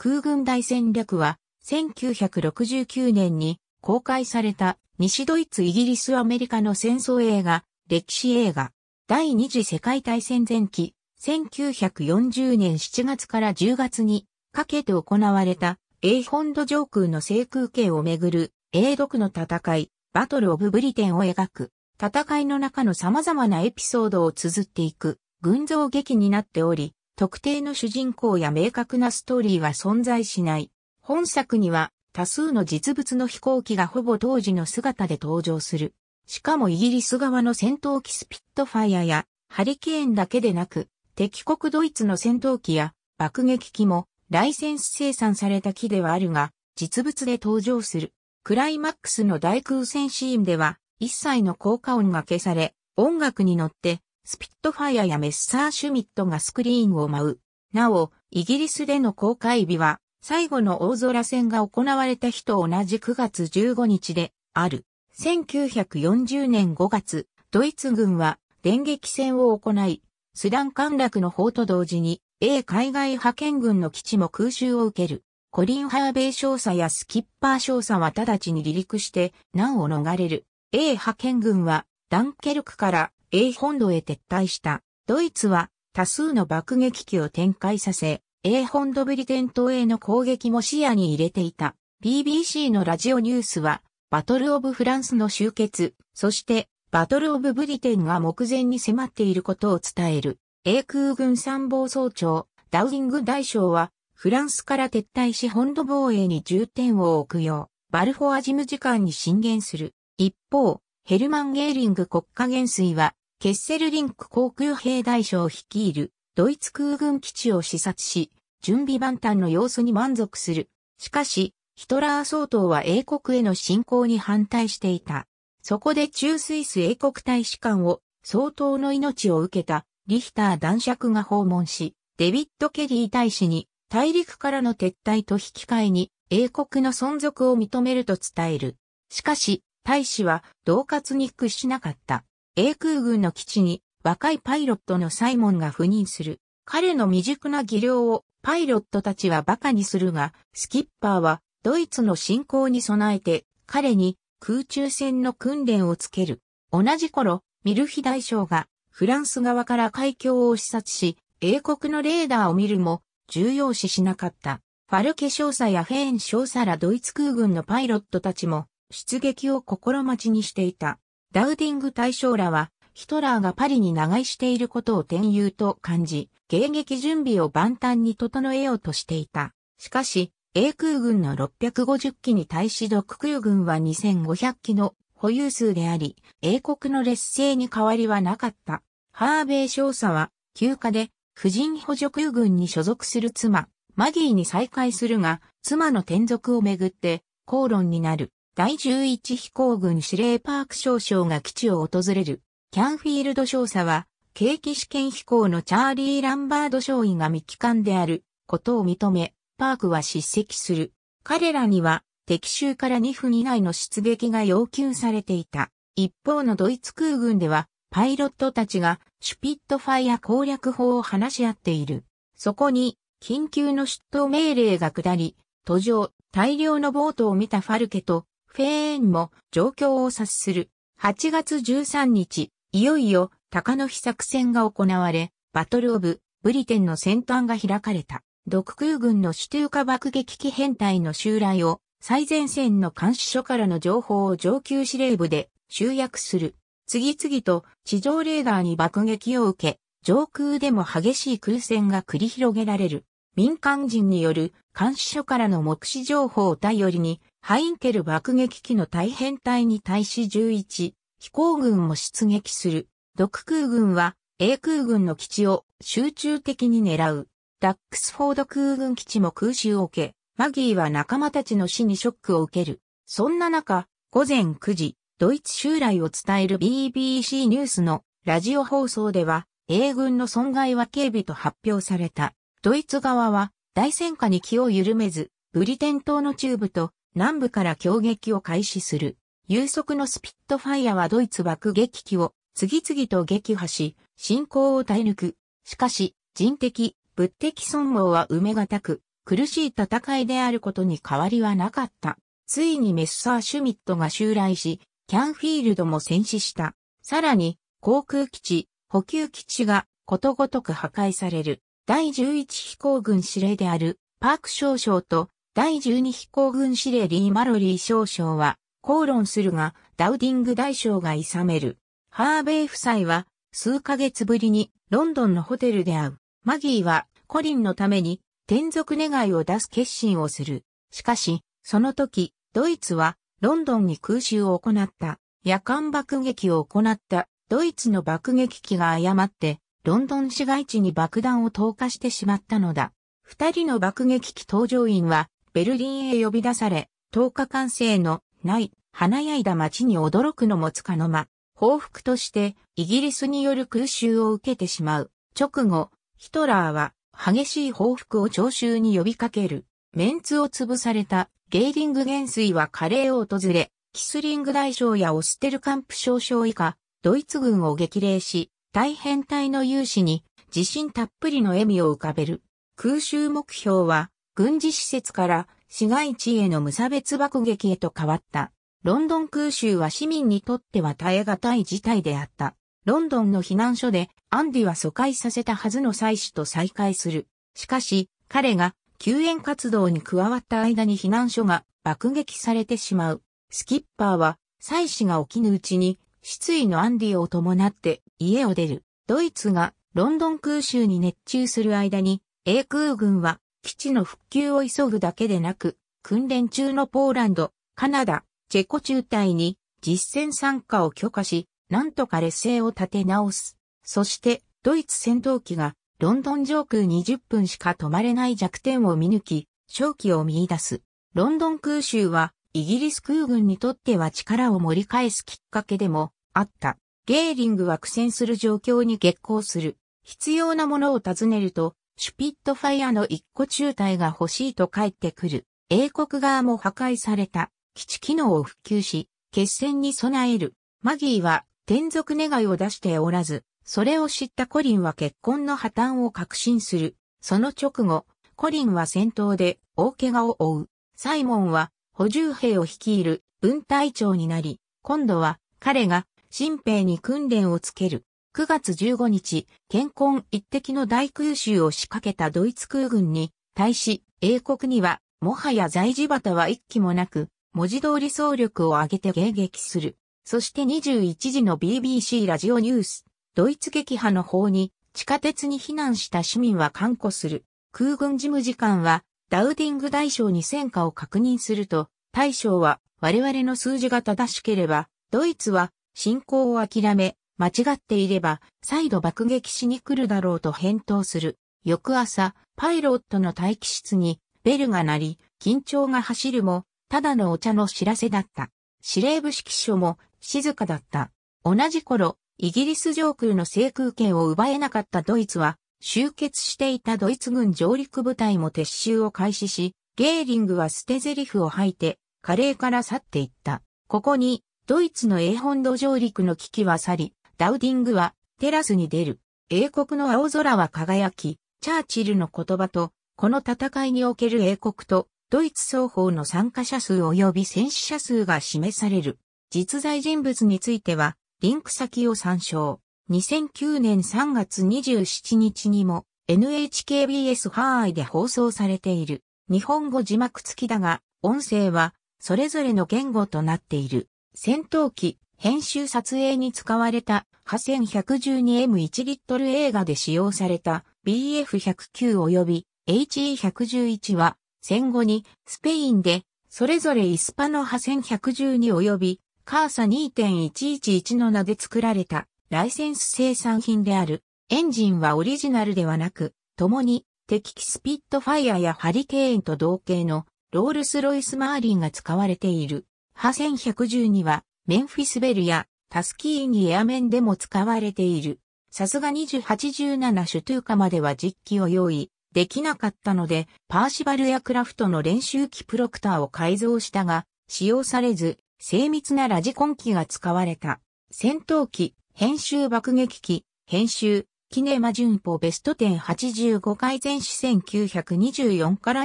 空軍大戦略は、1969年に公開された西ドイツイギリスアメリカの戦争映画、歴史映画、第二次世界大戦前期、1940年7月から10月にかけて行われた、英本土上空の制空権をめぐる、英独の戦い、バトル・オブ・ブリテンを描く、戦いの中の様々なエピソードを綴っていく、群像劇になっており、特定の主人公や明確なストーリーは存在しない。本作には多数の実物の飛行機がほぼ当時の姿で登場する。しかもイギリス側の戦闘機スピットファイアやハリケーンだけでなく、敵国ドイツの戦闘機や爆撃機もライセンス生産された機ではあるが、実物で登場する。クライマックスの大空戦シーンでは、一切の効果音が消され、音楽に乗ってスピットファイアやメッサーシュミットがスクリーンを舞う。なお、イギリスでの公開日は、最後の大空戦が行われた日と同じ9月15日である。1940年5月、ドイツ軍は電撃戦を行い、スダン陥落の砲と同時に、英海外派遣軍の基地も空襲を受ける。コリン・ハーベイ少佐やスキッパー少佐は直ちに離陸して難を逃れる。A 派遣軍はダンケルクから英本土へ撤退した。ドイツは多数の爆撃機を展開させ、英本土ブリテン島への攻撃も視野に入れていた。BBC のラジオニュースは、バトル・オブ・フランスの終結、そしてバトル・オブ・ブリテンが目前に迫っていることを伝える。英空軍参謀総長、ダウイング大将は、フランスから撤退し本土防衛に重点を置くよう、バルフォア事務次官に進言する。一方、ヘルマン・ゲーリング国家元帥は、ケッセルリンク航空兵大将を率いるドイツ空軍基地を視察し、準備万端の様子に満足する。しかし、ヒトラー総統は英国への侵攻に反対していた。そこで中スイス英国大使館を総統の命を受けたリヒター男爵が訪問し、デビッド・ケリー大使に大陸からの撤退と引き換えに英国の存続を認めると伝える。しかし、大使は同活に屈しなかった。英空軍の基地に若いパイロットのサイモンが赴任する。彼の未熟な技量をパイロットたちは馬鹿にするが、スキッパーはドイツの侵攻に備えて彼に空中戦の訓練をつける。同じ頃、ミルヒ大将がフランス側から海峡を視察し、英国のレーダーを見るも重要視しなかった。ファルケ少佐やフェーン少佐らドイツ空軍のパイロットたちも出撃を心待ちにしていた。ダウディング大将らは、ヒトラーがパリに長居していることを転友と感じ、迎撃準備を万端に整えようとしていた。しかし、英空軍の650機に対し独空軍は2500機の保有数であり、英国の劣勢に変わりはなかった。ハーベイ少佐は、休暇で、婦人補助空軍に所属する妻、マギーに再会するが、妻の転属をめぐって、口論になる。第11飛行軍司令パーク少将が基地を訪れる。キャンフィールド少佐は、景気試験飛行のチャーリー・ランバード少尉が未帰還であることを認め、パークは叱責する。彼らには、敵襲から2分以内の出撃が要求されていた。一方のドイツ空軍では、パイロットたちがシュピットファイア攻略法を話し合っている。そこに、緊急の出頭命令が下り、途上、大量のボートを見たファルケと、フェーンも状況を察する。8月13日、いよいよ、高野飛作戦が行われ、バトルオブ、ブリテンの戦端が開かれた。独空軍の主中化爆撃機編隊の襲来を、最前線の監視所からの情報を上級司令部で集約する。次々と地上レーダーに爆撃を受け、上空でも激しい空戦が繰り広げられる。民間人による監視所からの目視情報を頼りにハインケル爆撃機の大変隊に対し11、飛行軍を出撃する。独空軍は、英空軍の基地を集中的に狙う。ダックスフォード空軍基地も空襲を受け、マギーは仲間たちの死にショックを受ける。そんな中、午前9時、ドイツ襲来を伝える BBC ニュースのラジオ放送では、英軍の損害は警備と発表された。ドイツ側は、大戦火に気を緩めず、ブリテン島の中部と南部から攻撃を開始する。有速のスピットファイアはドイツ爆撃機を次々と撃破し、進行を耐え抜く。しかし、人的、物的損耗は埋めがたく、苦しい戦いであることに変わりはなかった。ついにメッサーシュミットが襲来し、キャンフィールドも戦死した。さらに、航空基地、補給基地がことごとく破壊される。第11飛行軍司令であるパーク少将と第12飛行軍司令リー・マロリー少将は、口論するが、ダウディング大将が諌める。ハーベイ夫妻は、数ヶ月ぶりに、ロンドンのホテルで会う。マギーは、コリンのために、転属願いを出す決心をする。しかし、その時、ドイツは、ロンドンに空襲を行った。夜間爆撃を行った。ドイツの爆撃機が誤って、ロンドン市街地に爆弾を投下してしまったのだ。二人の爆撃機搭乗員は、ベルリンへ呼び出され、10日間成のない華やいだ街に驚くのもつかの間、報復としてイギリスによる空襲を受けてしまう。直後、ヒトラーは激しい報復を聴衆に呼びかける。メンツを潰されたゲーリング元帥はカレーを訪れ、キスリング大将やオステルカンプ少将以下、ドイツ軍を激励し、大変態の勇士に自信たっぷりの笑みを浮かべる。空襲目標は軍事施設から市街地への無差別爆撃へと変わった。ロンドン空襲は市民にとっては耐え難い事態であった。ロンドンの避難所でアンディは疎開させたはずの妻子と再会する。しかし、彼が救援活動に加わった間に避難所が爆撃されてしまう。スキッパーは、妻子が起きぬうちに、失意のアンディを伴って家を出る。ドイツがロンドン空襲に熱中する間に、英空軍は基地の復旧を急ぐだけでなく、訓練中のポーランド、カナダ、チェコ中隊に実戦参加を許可し、なんとか劣勢を立て直す。そして、ドイツ戦闘機がロンドン上空20分しか止まれない弱点を見抜き、勝機を見出す。ロンドン空襲は、イギリス空軍にとっては力を盛り返すきっかけでもあった。ゲーリングは苦戦する状況に激行する。必要なものを尋ねると、シュピットファイアの一個中隊が欲しいと帰ってくる。英国側も破壊された。基地機能を復旧し、決戦に備える。マギーは転属願いを出しておらず、それを知ったコリンは結婚の破綻を確信する。その直後、コリンは戦闘で大怪我を負う。サイモンは補充兵を率いる分隊長になり、今度は彼が新兵に訓練をつける。9月15日、健康一滴の大空襲を仕掛けたドイツ空軍に対し、英国には、もはや在地旗は一機もなく、文字通り総力を挙げて迎撃する。そして21時の BBC ラジオニュース、ドイツ撃破の方に、地下鉄に避難した市民は看護する。空軍事務次官は、ダウディング大将に戦果を確認すると、大将は、我々の数字が正しければ、ドイツは、侵攻を諦め、間違っていれば、再度爆撃しに来るだろうと返答する。翌朝、パイロットの待機室に、ベルが鳴り、緊張が走るも、ただのお茶の知らせだった。司令部指揮所も、静かだった。同じ頃、イギリス上空の制空権を奪えなかったドイツは、集結していたドイツ軍上陸部隊も撤収を開始し、ゲーリングは捨て台詞を吐いて、カレーから去っていった。ここに、ドイツの英本土上陸の危機は去り、ダウディングはテラスに出る。英国の青空は輝き、チャーチルの言葉と、この戦いにおける英国とドイツ双方の参加者数及び戦死者数が示される。実在人物については、リンク先を参照。2009年3月27日にも NHKBS 範囲で放送されている。日本語字幕付きだが、音声はそれぞれの言語となっている。戦闘機、編集撮影に使われた 8112M1 リットル映画で使用された BF109 及び HE111 は戦後にスペインでそれぞれイスパの8112及びカーサ2.111の名で作られたライセンス生産品である。エンジンはオリジナルではなく、共に敵機スピットファイアやハリケーンと同型のロールスロイスマーリンが使われている。破1112はメンフィスベルやタスキーニエア面でも使われている。さすが2087シュトゥーカまでは実機を用意できなかったので、パーシバルやクラフトの練習機プロクターを改造したが、使用されず、精密なラジコン機が使われた。戦闘機、編集爆撃機、編集、キネマ順歩ベスト10 85回前史1924から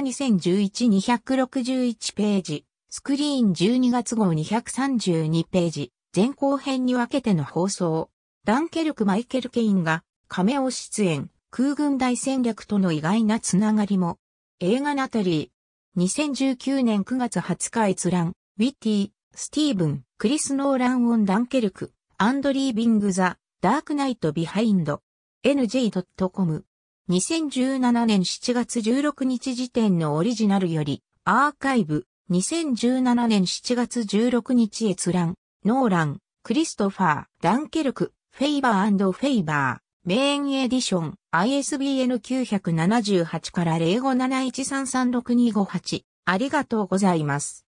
2011261ページ。スクリーン12月号232ページ、前後編に分けての放送。ダンケルク・マイケル・ケインが、カメオ出演、空軍大戦略との意外なつながりも。映画ナタリー。2019年9月20日閲覧、ウィッティ、スティーブン、クリス・ノーラン・オン・ダンケルク、アンドリービング・ザ・ダークナイト・ビハインド。nj.com。2017年7月16日時点のオリジナルより、アーカイブ。2017年7月16日閲覧、ノーラン、クリストファー、ダンケルク、フェイバーフェイバー、メインエディション、ISBN 978から0571336258。ありがとうございます。